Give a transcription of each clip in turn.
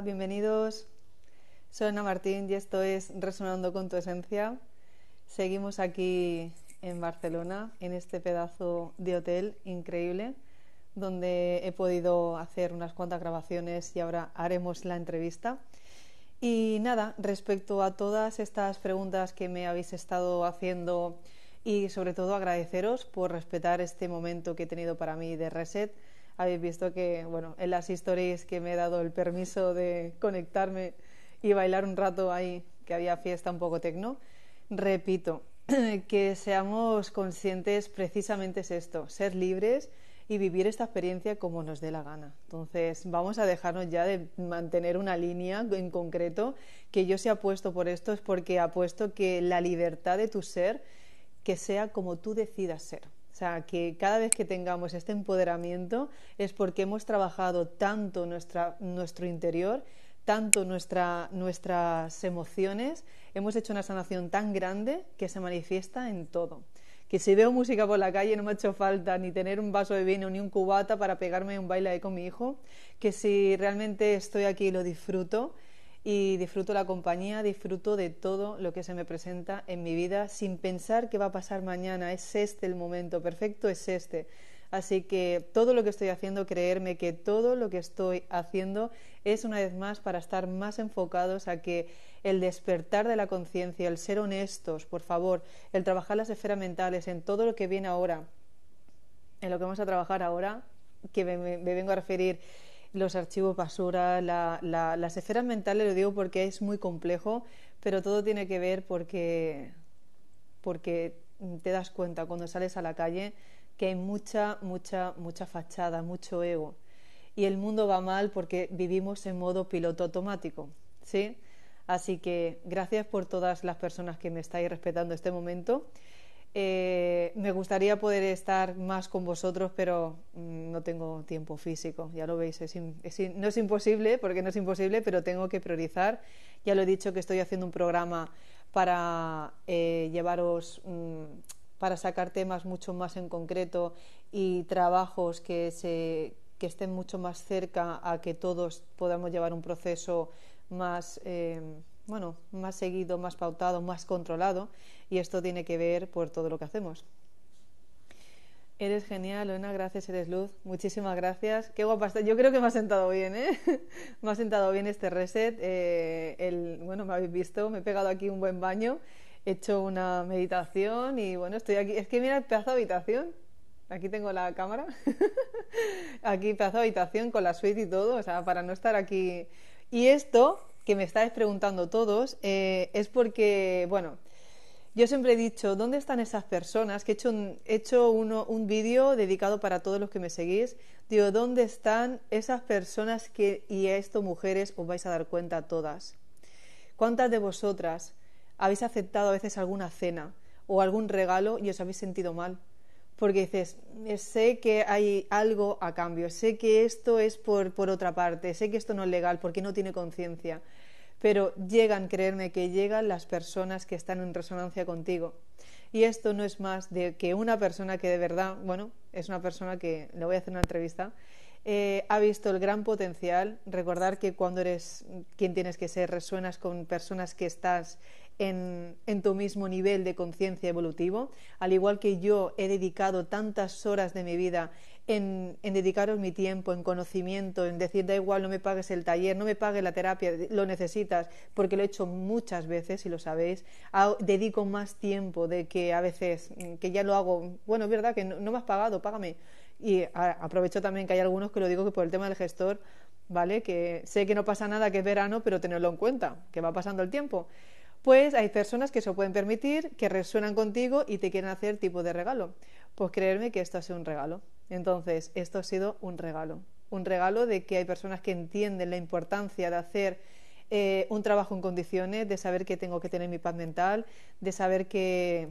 bienvenidos. Soy Ana Martín y esto es Resonando con tu Esencia. Seguimos aquí en Barcelona, en este pedazo de hotel increíble, donde he podido hacer unas cuantas grabaciones y ahora haremos la entrevista. Y nada, respecto a todas estas preguntas que me habéis estado haciendo y sobre todo agradeceros por respetar este momento que he tenido para mí de reset habéis visto que, bueno, en las historias que me he dado el permiso de conectarme y bailar un rato ahí, que había fiesta un poco tecno. Repito, que seamos conscientes precisamente es esto, ser libres y vivir esta experiencia como nos dé la gana. Entonces, vamos a dejarnos ya de mantener una línea en concreto, que yo si apuesto por esto es porque apuesto que la libertad de tu ser, que sea como tú decidas ser. O sea, que cada vez que tengamos este empoderamiento es porque hemos trabajado tanto nuestra, nuestro interior, tanto nuestra, nuestras emociones, hemos hecho una sanación tan grande que se manifiesta en todo. Que si veo música por la calle no me ha hecho falta ni tener un vaso de vino ni un cubata para pegarme un baile con mi hijo. Que si realmente estoy aquí y lo disfruto, y disfruto la compañía, disfruto de todo lo que se me presenta en mi vida sin pensar qué va a pasar mañana. Es este el momento perfecto, es este. Así que todo lo que estoy haciendo, creerme que todo lo que estoy haciendo es una vez más para estar más enfocados a que el despertar de la conciencia, el ser honestos, por favor, el trabajar las esferas mentales en todo lo que viene ahora, en lo que vamos a trabajar ahora, que me, me, vengo a referir los archivos basura, las esferas mentales, lo digo porque es muy complejo, pero todo tiene que ver porque, porque te das cuenta cuando sales a la calle que hay mucha, mucha, mucha fachada, mucho ego. Y el mundo va mal porque vivimos en modo piloto automático, ¿sí? Así que gracias por todas las personas que me estáis respetando este momento. Eh, me gustaría poder estar más con vosotros, pero mm, no tengo tiempo físico. Ya lo veis, no es imposible, porque no es imposible, pero tengo que priorizar. Ya lo he dicho que estoy haciendo un programa para eh, llevaros, mm, para sacar temas mucho más en concreto y trabajos que, se, estén mucho más cerca a que todos podamos llevar un proceso más. Eh, bueno, más seguido, más pautado, más controlado y esto tiene que ver por todo lo que hacemos. Eres genial, Lorena, gracias, eres luz. Muchísimas gracias. Qué guapa está. Yo creo que me ha sentado bien, ¿eh? me ha sentado bien este reset. Eh, el, bueno, me habéis visto, me he pegado aquí un buen baño, he hecho una meditación y bueno, estoy aquí. Es que mira el pedazo de habitación. Aquí tengo la cámara. aquí pedazo de habitación con la suite y todo. O sea, para no estar aquí. Y esto que me estáis preguntando todos eh, es porque, bueno, yo siempre he dicho, ¿dónde están esas personas? Que he hecho un, he hecho un vídeo dedicado para todos los que me seguís. Digo, ¿dónde están esas personas que, y a esto mujeres, os vais a dar cuenta todas? ¿Cuántas de vosotras habéis aceptado a veces alguna cena o algún regalo y os habéis sentido mal? porque dices, sé que hay algo a cambio, sé que esto es por, por otra parte, sé que esto no es legal porque no tiene conciencia, pero llegan, creerme, que llegan las personas que están en resonancia contigo. Y esto no es más de que una persona que de verdad, bueno, es una persona que le voy a hacer una entrevista eh, ha visto el gran potencial. Recordar que cuando eres quien tienes que ser, resuenas con personas que estás en, tu mismo nivel de conciencia evolutivo. Al igual que yo he dedicado tantas horas de mi vida en, dedicaros mi tiempo, en conocimiento, en decir, da igual, no me pagues el taller, no me pagues la terapia, lo necesitas, porque lo he hecho muchas veces, y lo sabéis, dedico más tiempo de que a veces, mm, que ya lo hago, bueno, es verdad que no me has pagado, págame y aprovecho también que hay algunos que lo digo que por el tema del gestor, ¿vale? Que sé que no pasa nada, que es verano, pero tenerlo en cuenta, que va pasando el tiempo. Pues hay personas que se pueden permitir, que resuenan contigo y te quieren hacer tipo de regalo. Pues creerme que esto ha sido un regalo. Entonces, esto ha sido un regalo. Un regalo de que hay personas que entienden la importancia de hacer eh, un trabajo en condiciones, de saber que tengo que tener mi paz mental, de saber que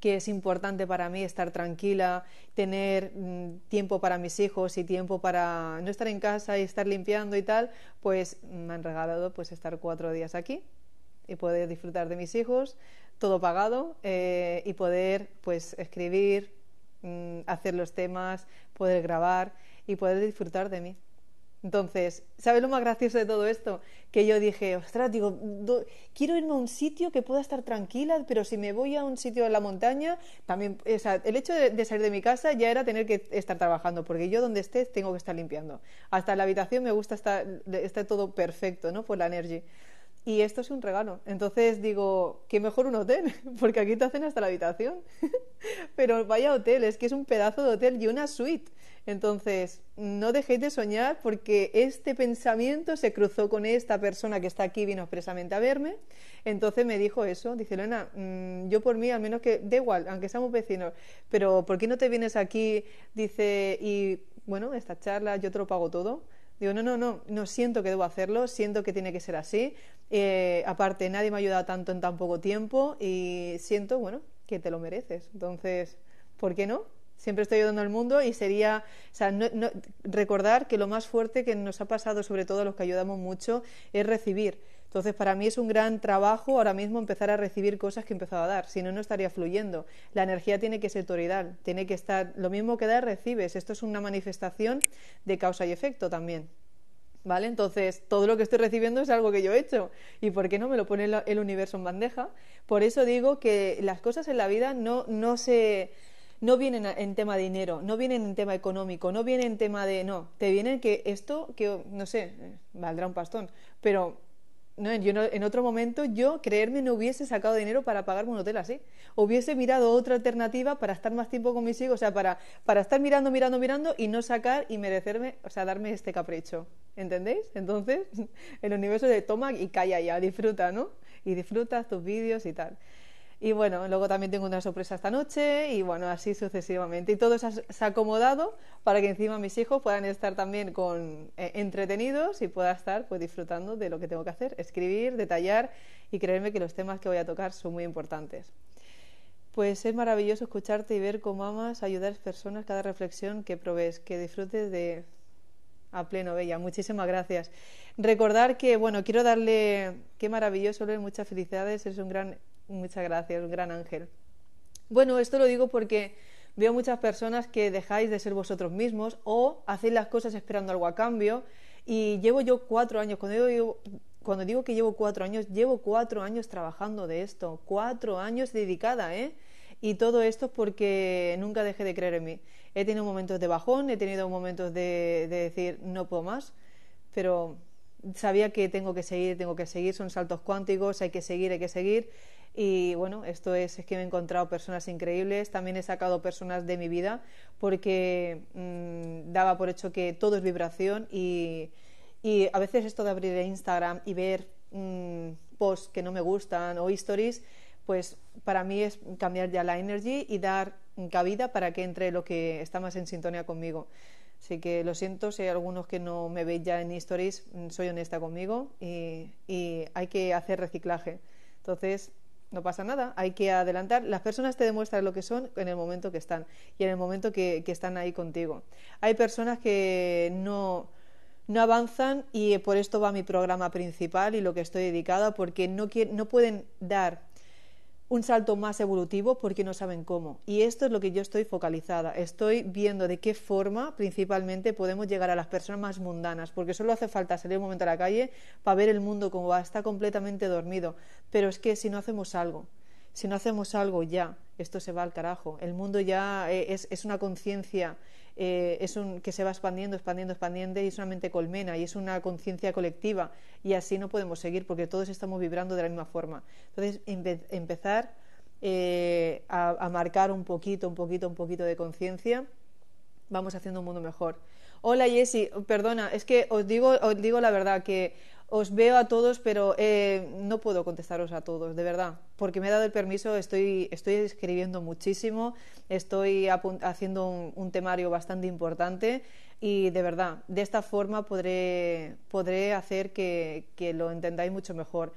que es importante para mí estar tranquila, tener mm, tiempo para mis hijos y tiempo para no estar en casa y estar limpiando y tal, pues me han regalado pues estar cuatro días aquí y poder disfrutar de mis hijos, todo pagado eh, y poder pues escribir, mm, hacer los temas, poder grabar y poder disfrutar de mí. Entonces, ¿sabes lo más gracioso de todo esto? Que yo dije, ostras, digo, quiero irme a un sitio que pueda estar tranquila, pero si me voy a un sitio en la montaña, también, o sea, el hecho de, salir de mi casa ya era tener que estar trabajando, porque yo donde esté tengo que estar limpiando. Hasta la habitación me gusta estar, estar todo perfecto, ¿no? Por la energía Y esto es un regalo. Entonces digo, qué mejor un hotel, porque aquí te hacen hasta la habitación. pero vaya hotel, es que es un pedazo de hotel y una suite. Entonces, no dejéis de soñar porque este pensamiento se cruzó con esta persona que está aquí, vino expresamente a verme. Entonces me dijo eso, dice Elena, mm, yo por mí, al menos que, da igual, aunque seamos vecinos, pero ¿por qué no te vienes aquí? Dice, y bueno, esta charla yo te lo pago todo. Digo, no, no, no, no siento que debo hacerlo, siento que tiene que ser así. Eh, aparte, nadie me ha ayudado tanto en tan poco tiempo y siento, bueno, que te lo mereces. Entonces, ¿por qué no? siempre estoy ayudando al mundo y sería recordar que lo más fuerte que nos ha pasado, sobre todo a los que ayudamos mucho, es recibir. Entonces, para mí es un gran trabajo ahora mismo empezar a recibir cosas que he empezado a dar, si no, no estaría fluyendo. La energía tiene que ser toridal, tiene que estar, lo mismo que dar, recibes. Esto es una manifestación de causa y efecto también. ¿Vale? Entonces, todo lo que estoy recibiendo es algo que yo he hecho. ¿Y por qué no me lo pone el universo en bandeja? Por eso digo que las cosas en la vida no, no se no vienen en tema de dinero, no vienen en tema económico, no vienen en tema de... No, te vienen que esto, que no sé, eh, valdrá un pastón, pero no, yo en otro momento yo, creerme, no hubiese sacado dinero para pagarme un hotel así. Hubiese mirado otra alternativa para estar más tiempo con mis hijos, o sea, para, para estar mirando, mirando, mirando y no sacar y merecerme, o sea, darme este capricho. ¿Entendéis? Entonces, el universo de toma y calla ya, disfruta, ¿no? Y disfruta tus vídeos y tal. Y bueno, luego también tengo una sorpresa esta noche y bueno, así sucesivamente. Y todo se ha, acomodado para que encima mis hijos puedan estar también con, eh, entretenidos y pueda estar pues, disfrutando de lo que tengo que hacer, escribir, detallar y creerme que los temas que voy a tocar son muy importantes. Pues es maravilloso escucharte y ver cómo amas ayudar a las personas cada reflexión que provees, que disfrutes de a pleno bella. Muchísimas gracias. Recordar que, bueno, quiero darle, qué maravilloso, muchas felicidades, es un gran Muchas gracias, gran ángel. Bueno, esto lo digo porque veo muchas personas que dejáis de ser vosotros mismos o hacéis las cosas esperando algo a cambio. Y llevo yo cuatro años, cuando digo, que llevo cuatro años, llevo cuatro años trabajando de esto, cuatro años dedicada, ¿eh? Y todo esto porque nunca dejé de creer en mí. He tenido momentos de bajón, he tenido momentos de decir no puedo más, pero sabía que tengo que seguir, tengo que seguir, son saltos cuánticos, hay que seguir, hay que seguir. Y bueno, esto es, que me he encontrado personas increíbles, también he sacado personas de mi vida porque mm, daba por hecho que todo es vibración y, a veces esto de abrir Instagram y ver mm, posts que no me gustan o stories, pues para mí es cambiar ya la energía y dar cabida para que entre lo que está más en sintonía conmigo. Así que lo siento si hay algunos que no me veis ya en stories, mm, soy honesta conmigo y, hay que hacer reciclaje. Entonces, no pasa nada, hay que adelantar. Las personas te demuestran lo que son en el momento que están y en el momento que, están ahí contigo. Hay personas que no, no avanzan y por esto va mi programa principal y lo que estoy dedicada, porque no, quieren, no pueden dar un salto más evolutivo porque no saben cómo. Y esto es lo que yo estoy focalizada. Estoy viendo de qué forma principalmente podemos llegar a las personas más mundanas, porque solo hace falta salir un momento a la calle para ver el mundo como va, está completamente dormido. Pero es que si no hacemos algo, si no hacemos algo ya, esto se va al carajo. El mundo ya eh, es, es una conciencia eh, es un, que se va expandiendo, expandiendo, expandiendo y es una mente colmena y es una conciencia colectiva y así no podemos seguir porque todos estamos vibrando de la misma forma. Entonces, empezar eh, a, marcar un poquito, un poquito, un poquito de conciencia, vamos haciendo un mundo mejor. Hola Jessy, perdona, es que os digo, os digo la verdad que os veo a todos, pero eh, no puedo contestaros a todos, de verdad, porque me he dado el permiso, estoy, estoy escribiendo muchísimo, estoy haciendo un, temario bastante importante y de verdad, de esta forma podré, podré hacer que, que lo entendáis mucho mejor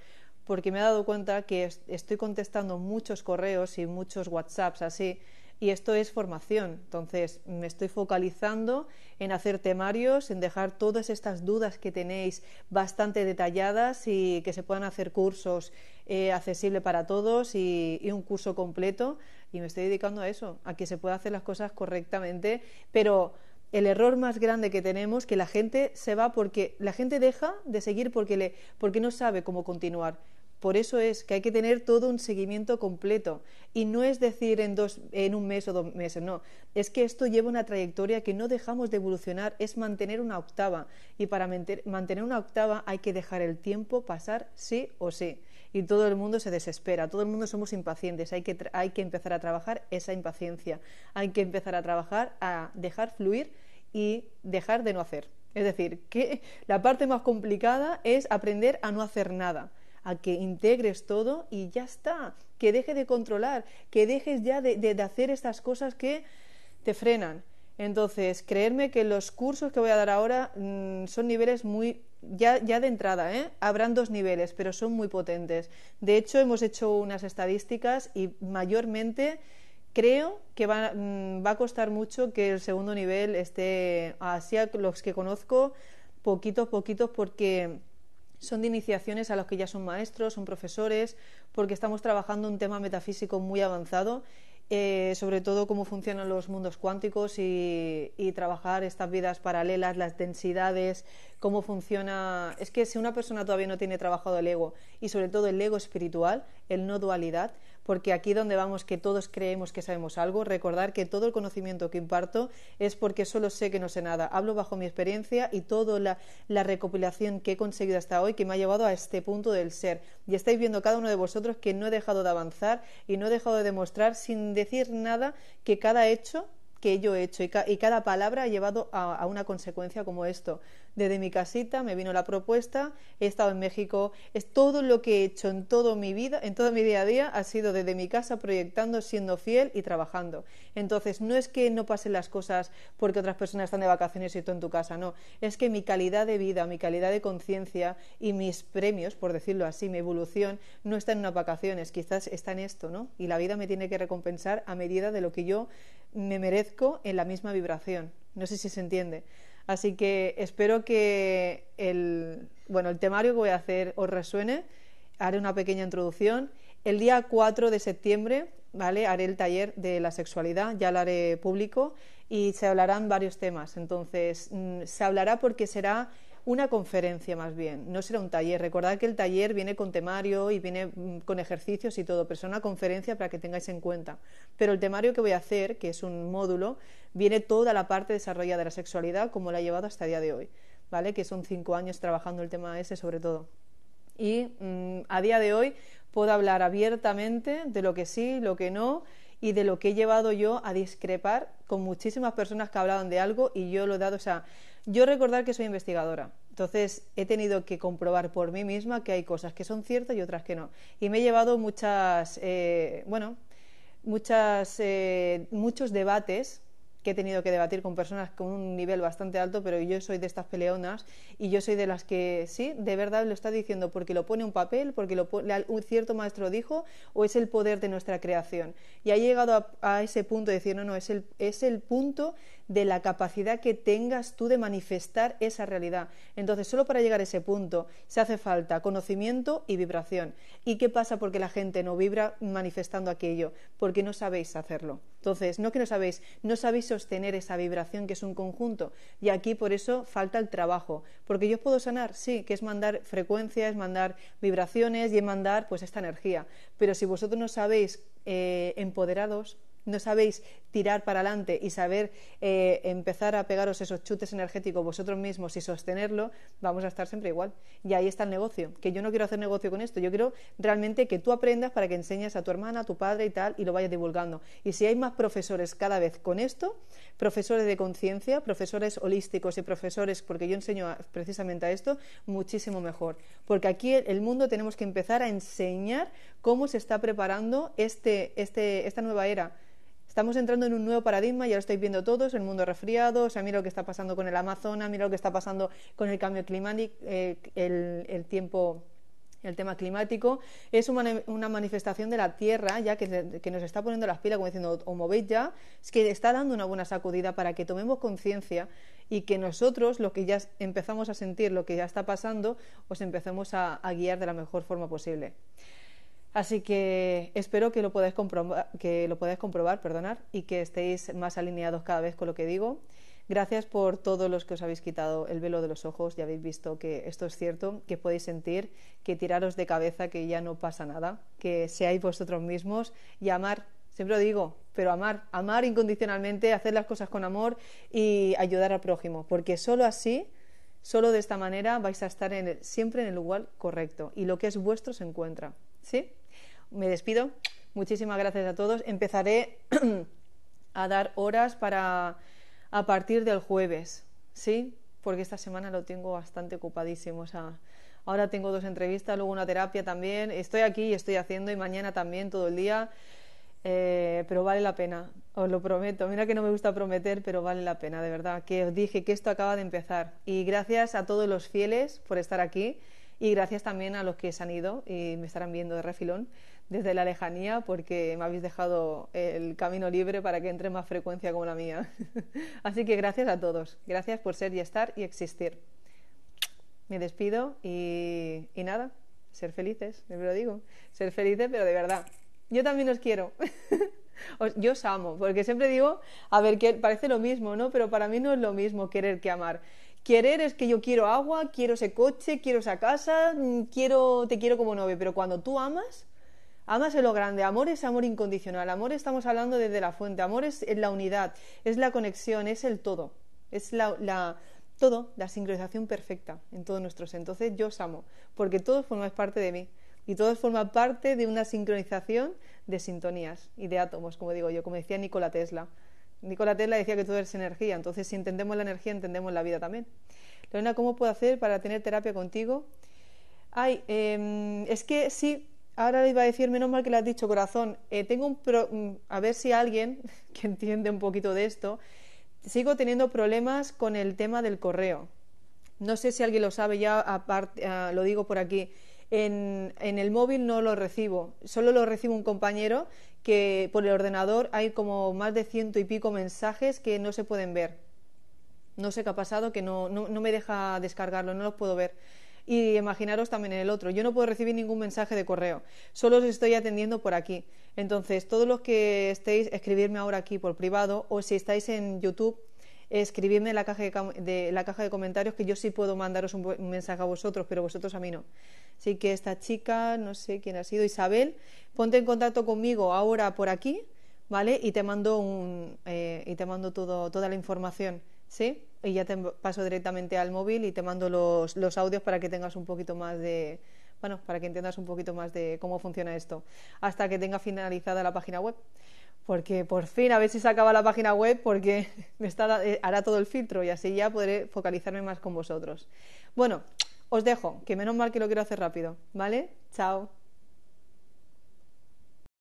porque me he dado cuenta que estoy contestando muchos correos y muchos WhatsApps así y esto es formación. Entonces, me estoy focalizando en hacer temarios, en dejar todas estas dudas que tenéis bastante detalladas y que se puedan hacer cursos eh, accesibles para todos y, un curso completo. Y me estoy dedicando a eso, a que se pueda hacer las cosas correctamente. Pero el error más grande que tenemos que la gente se va porque la gente deja de seguir porque, porque no sabe cómo continuar por eso es que hay que tener todo un seguimiento completo y no es decir en, dos, un mes o dos meses, no. Es que esto lleva una trayectoria que no dejamos de evolucionar, es mantener una octava y para mantener una octava hay que dejar el tiempo pasar sí o sí. Y todo el mundo se desespera, todo el mundo somos impacientes, hay que, hay que empezar a trabajar esa impaciencia, hay que empezar a trabajar, a dejar fluir y dejar de no hacer. Es decir, que la parte más complicada es aprender a no hacer nada a que integres todo y ya está, que deje de controlar, que dejes ya de, hacer estas cosas que te frenan. Entonces, creerme que los cursos que voy a dar ahora mm, son niveles muy, ya, de entrada, ¿eh? habrán dos niveles, pero son muy potentes. De hecho, hemos hecho unas estadísticas y mayormente creo que va, mm, va a costar mucho que el segundo nivel esté así a los que conozco, poquitos, poquitos, porque son de iniciaciones a los que ya son maestros, son profesores, porque estamos trabajando un tema metafísico muy avanzado, eh, sobre todo cómo funcionan los mundos cuánticos y, y, trabajar estas vidas paralelas, las densidades, cómo funciona. Es que si una persona todavía no tiene trabajado el ego y sobre todo el ego espiritual, el no dualidad, porque aquí donde vamos que todos creemos que sabemos algo, recordar que todo el conocimiento que imparto es porque solo sé que no sé nada. Hablo bajo mi experiencia y toda la, la recopilación que he conseguido hasta hoy que me ha llevado a este punto del ser. Y estáis viendo cada uno de vosotros que no he dejado de avanzar y no he dejado de demostrar sin decir nada que cada hecho que yo he hecho y, cada palabra ha llevado a, una consecuencia como esto. Desde mi casita me vino la propuesta, he estado en México, es todo lo que he hecho en toda mi vida, en todo mi día a día ha sido desde mi casa proyectando, siendo fiel y trabajando. Entonces no es que no pasen las cosas porque otras personas están de vacaciones y tú en tu casa, no, es que mi calidad de vida, mi calidad de conciencia y mis premios, por decirlo así, mi evolución no está en unas vacaciones, quizás está en esto, ¿no? Y la vida me tiene que recompensar a medida de lo que yo me merezco en la misma vibración. No sé si se entiende. Así que espero que el, bueno, el temario que voy a hacer os resuene. Haré una pequeña introducción. El día 4 de septiembre ¿vale? haré el taller de la sexualidad, ya lo haré público y se hablarán varios temas. Entonces, mm, se hablará porque será una conferencia más bien, no será un taller. Recordad que el taller viene con temario y viene mm, con ejercicios y todo, pero será una conferencia para que tengáis en cuenta. Pero el temario que voy a hacer, que es un módulo, viene toda la parte desarrollada de la sexualidad como la he llevado hasta el día de hoy, ¿vale? Que son cinco años trabajando el tema ese sobre todo. Y mm, a día de hoy puedo hablar abiertamente de lo que sí, lo que no y de lo que he llevado yo a discrepar con muchísimas personas que hablaban de algo y yo lo he dado, o sea, yo recordar que soy investigadora, entonces he tenido que comprobar por mí misma que hay cosas que son ciertas y otras que no. Y me he llevado muchas, eh, bueno, muchas, eh, muchos debates que he tenido que debatir con personas con un nivel bastante alto, pero yo soy de estas peleonas y yo soy de las que sí, de verdad lo está diciendo porque lo pone un papel, porque lo un cierto maestro dijo, o es el poder de nuestra creación. Y ha llegado a, a ese punto de decir, no, no, es el, es el punto de la capacidad que tengas tú de manifestar esa realidad. Entonces, solo para llegar a ese punto se hace falta conocimiento y vibración. ¿Y qué pasa porque la gente no vibra manifestando aquello? Porque no sabéis hacerlo. Entonces, no que no sabéis, no sabéis sostener esa vibración que es un conjunto. Y aquí por eso falta el trabajo. Porque yo puedo sanar, sí, que es mandar frecuencias, mandar vibraciones y mandar pues esta energía. Pero si vosotros no sabéis eh, empoderados, no sabéis tirar para adelante y saber eh, empezar a pegaros esos chutes energéticos vosotros mismos y sostenerlo, vamos a estar siempre igual. Y ahí está el negocio, que yo no quiero hacer negocio con esto, yo quiero realmente que tú aprendas para que enseñes a tu hermana, a tu padre y tal, y lo vayas divulgando. Y si hay más profesores cada vez con esto, profesores de conciencia, profesores holísticos y profesores, porque yo enseño precisamente a esto, muchísimo mejor. Porque aquí el mundo tenemos que empezar a enseñar cómo se está preparando este, este esta nueva era Estamos entrando en un nuevo paradigma, ya lo estáis viendo todos, el mundo resfriado, o sea, mira lo que está pasando con el Amazonas, mira lo que está pasando con el cambio climático, eh, el, tiempo el tema climático, es una, manifestación de la Tierra, ya que, nos está poniendo las pilas, como diciendo, o movéis ya, es que está dando una buena sacudida para que tomemos conciencia y que nosotros, lo que ya empezamos a sentir, lo que ya está pasando, os empecemos a guiar de la mejor forma posible. Así que espero que lo podáis comprobar, que lo comprobar perdonar, y que estéis más alineados cada vez con lo que digo. Gracias por todos los que os habéis quitado el velo de los ojos, ya habéis visto que esto es cierto, que podéis sentir, que tiraros de cabeza, que ya no pasa nada, que seáis vosotros mismos y amar, siempre lo digo, pero amar, amar incondicionalmente, hacer las cosas con amor y ayudar al prójimo, porque solo así, solo de esta manera vais a estar siempre en el lugar correcto y lo que es vuestro se encuentra, ¿sí? me despido. Muchísimas gracias a todos. Empezaré a dar horas para a partir del jueves, ¿sí? Porque esta semana lo tengo bastante ocupadísimo. ahora tengo dos entrevistas, luego una terapia también. Estoy aquí y estoy haciendo y mañana también todo el día. Eh, pero vale la pena, os lo prometo. Mira que no me gusta prometer, pero vale la pena, de verdad. Que os dije que esto acaba de empezar. Y gracias a todos los fieles por estar aquí. Y gracias también a los que se han ido y me estarán viendo de refilón desde la lejanía porque me habéis dejado el camino libre para que entre más frecuencia como la mía. Así que gracias a todos. Gracias por ser y estar y existir. Me despido y, y nada, ser felices, me lo digo. Ser felices, pero de verdad. Yo también os quiero. yo os amo, porque siempre digo, a ver, que parece lo mismo, ¿no? Pero para mí no es lo mismo querer que amar. Querer es que yo quiero agua, quiero ese coche, quiero esa casa, mm, quiero, te quiero como novio, pero cuando tú amas, amas en lo grande, amor es amor incondicional, amor estamos hablando desde la fuente, amor es la unidad, es la conexión, es el todo, es la, todo, la sincronización perfecta en todos nuestros. Entonces yo os amo, porque todos formáis parte de mí y todos forman parte de una sincronización de sintonías y de átomos, como digo yo, como decía Nikola Tesla. ...Nicola Tesla decía que todo es energía, entonces si entendemos la energía, entendemos la vida también. Lorena, ¿cómo puedo hacer para tener terapia contigo? Ay, eh, es que sí, ahora le iba a decir, menos mal que le has dicho corazón, eh, tengo un... Pro, mm, a ver si alguien que entiende un poquito de esto, sigo teniendo problemas con el tema del correo. No sé si alguien lo sabe ya, aparte, ah, lo digo por aquí en, el móvil no lo recibo, solo lo recibo un compañero que por el ordenador hay como más de ciento y pico mensajes que no se pueden ver. No sé qué ha pasado, que no, no, me deja descargarlo, no los puedo ver. Y imaginaros también en el otro, yo no puedo recibir ningún mensaje de correo, solo os estoy atendiendo por aquí. Entonces, todos los que estéis, escribirme ahora aquí por privado o si estáis en YouTube, escribidme en la caja de, la caja de comentarios que yo sí puedo mandaros un, mensaje a vosotros, pero vosotros a mí no. Así que esta chica, no sé quién ha sido, Isabel, ponte en contacto conmigo ahora por aquí, ¿vale? Y te mando, un, eh, y te mando todo, toda la información, ¿sí? Y ya te paso directamente al móvil y te mando los, los audios para que tengas un poquito más de, bueno, para que entiendas un poquito más de cómo funciona esto, hasta que tenga finalizada la página web porque por fin a ver si se acaba la página web porque me está, eh, hará todo el filtro y así ya podré focalizarme más con vosotros. Bueno, os dejo, que menos mal que lo quiero hacer rápido, ¿vale? Chao.